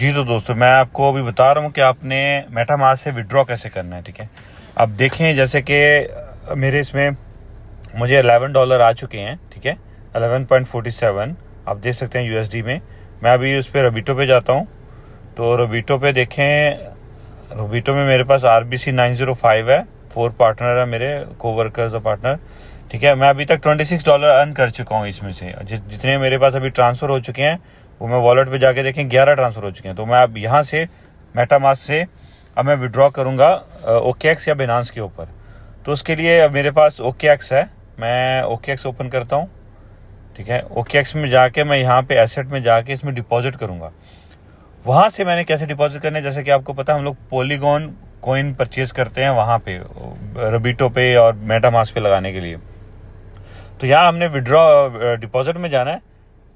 जी तो दोस्तों मैं आपको अभी बता रहा हूँ कि आपने मेटामास से विड्रॉ कैसे करना है ठीक है अब देखें जैसे कि मेरे इसमें मुझे अलेवन डॉलर आ चुके हैं ठीक है अलेवन पॉइंट फोर्टी सेवन आप देख सकते हैं यूएसडी में मैं अभी उस पर रबीटो पे जाता हूँ तो रबीटो पे देखें रबीटो में मेरे पास R B C nine zero five है फोर पार्टनर है मेरे को वर्कर्स और पार्टनर ठीक है मैं अभी तक ट्वेंटी सिक्स डॉलर अर्न कर चुका हूँ इसमें से जितने मेरे पास अभी ट्रांसफ़र हो चुके हैं वो मैं वॉलेट पे जाके देखें ग्यारह ट्रांसफर हो चुके हैं तो मैं अब यहाँ से मेटामास से अब मैं विड्रॉ करूँगा ओके एक्स या बिनांस के ऊपर तो उसके लिए अब मेरे पास ओके एक्स है मैं ओके एक्स ओपन करता हूँ ठीक है ओके एक्स में जाके मैं यहाँ पे एसेट में जाके इसमें डिपॉजिट करूँगा वहाँ से मैंने कैसे डिपॉजिट करने जैसे कि आपको पता हम लोग पोलीगॉन कोइन परचेज करते हैं वहाँ पे रबीटो पे और मेटामास पे लगाने के लिए तो यहाँ हमने विड्रॉ डिपॉजिट में जाना है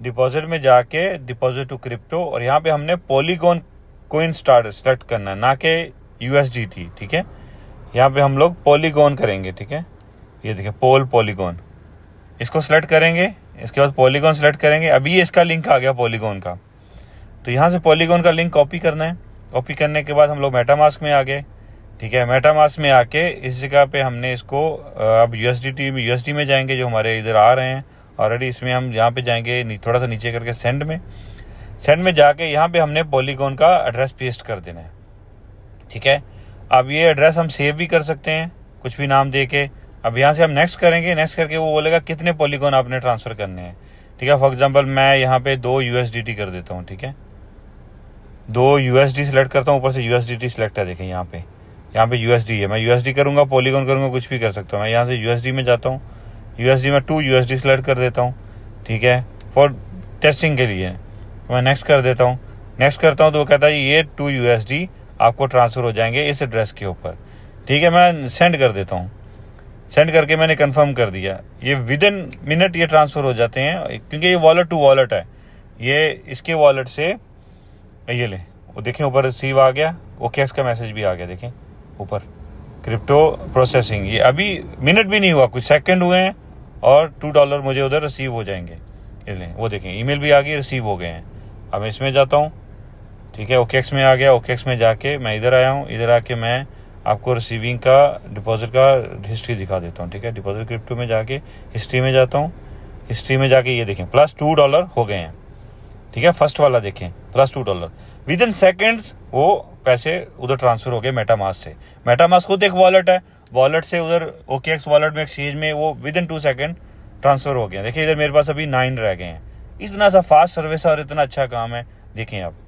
डिपॉजिट में जाके डिपॉजिट टू क्रिप्टो और यहाँ पे हमने पॉलीगोन कोइन स्टार्ट सेलेक्ट करना है ना यूएसडी थी ठीक है यहाँ पे हम लोग पॉलीगोन करेंगे ठीक है ये देखिए पोल पॉलीगोन इसको सेलेक्ट करेंगे इसके बाद पॉलीगोन सेलेक्ट करेंगे अभी ये इसका लिंक आ गया पॉलीगोन का तो यहाँ से पॉलीगोन का लिंक कॉपी करना है कॉपी करने के बाद हम लोग मेटामास्क में आ गए ठीक है मेटामास्क में आके इस जगह पे हमने इसको अब यूएसडीटी में यूएसडी में जाएंगे जो हमारे इधर आ रहे हैं ऑलरेडी इसमें हम यहाँ पे जाएंगे थोड़ा सा नीचे करके सेंड में सेंड में जाके यहाँ पे हमने पॉलीकॉन का एड्रेस पेस्ट कर देना है ठीक है अब ये एड्रेस हम सेव भी कर सकते हैं कुछ भी नाम दे के अब यहाँ से हम नेक्स्ट करेंगे नेक्स्ट करके वो बोलेगा कितने पॉलीकॉन आपने ट्रांसफ़र करने हैं ठीक है फॉर एग्जाम्पल मैं यहाँ पे दो यू कर देता हूँ ठीक है दो यू एस सिलेक्ट करता हूँ ऊपर से यू सिलेक्ट है देखें यहाँ पे यहाँ पे यू है मैं यू एस करूँगा पॉलीकॉन करूँगा कुछ भी कर सकता हूँ मैं यहाँ से यू में जाता हूँ डी में टू डी सेलेक्ट कर देता हूँ ठीक है फॉर टेस्टिंग के लिए मैं नेक्स्ट कर देता हूँ नेक्स्ट करता हूँ तो वो कहता है ये टू डी आपको ट्रांसफ़र हो जाएंगे इस एड्रेस के ऊपर ठीक है मैं सेंड कर देता हूँ सेंड करके मैंने कंफर्म कर दिया ये विद इन मिनट ये ट्रांसफ़र हो जाते हैं क्योंकि ये वॉलेट टू वॉलेट है ये इसके वॉलेट से ये ले वो देखें ऊपर रिसीव आ गया ओके एक्स का मैसेज भी आ गया देखें ऊपर क्रिप्टो प्रोसेसिंग ये अभी मिनट भी नहीं हुआ कुछ सेकंड हुए हैं और टू डॉलर मुझे उधर रिसीव हो जाएंगे इसलिए वो देखें ईमेल भी आ गई रिसीव हो गए हैं अब इसमें जाता हूँ ठीक है ओकेक्स में आ गया ओकेक्स में जाके मैं इधर आया हूँ इधर आके मैं आपको रिसीविंग का डिपॉजिट का हिस्ट्री दिखा देता हूँ ठीक है डिपॉजिट क्रिप्टो में जाके हिस्ट्री में जाता हूँ हिस्ट्री में जाके ये देखें प्लस टू डॉलर हो गए हैं ठीक है फर्स्ट वाला देखें plus two dollar within seconds वो पैसे उधर ट्रांसफर हो गए मेटामास से मेटामास खुद एक वॉलेट है वॉलेट से उधर ओके एक्स वॉलेट में एक्सचेंज में वो within two second transfer हो गया देखिए इधर मेरे पास अभी नाइन रह गए हैं इतना सा फास्ट सर्विस है और इतना अच्छा काम है देखें आप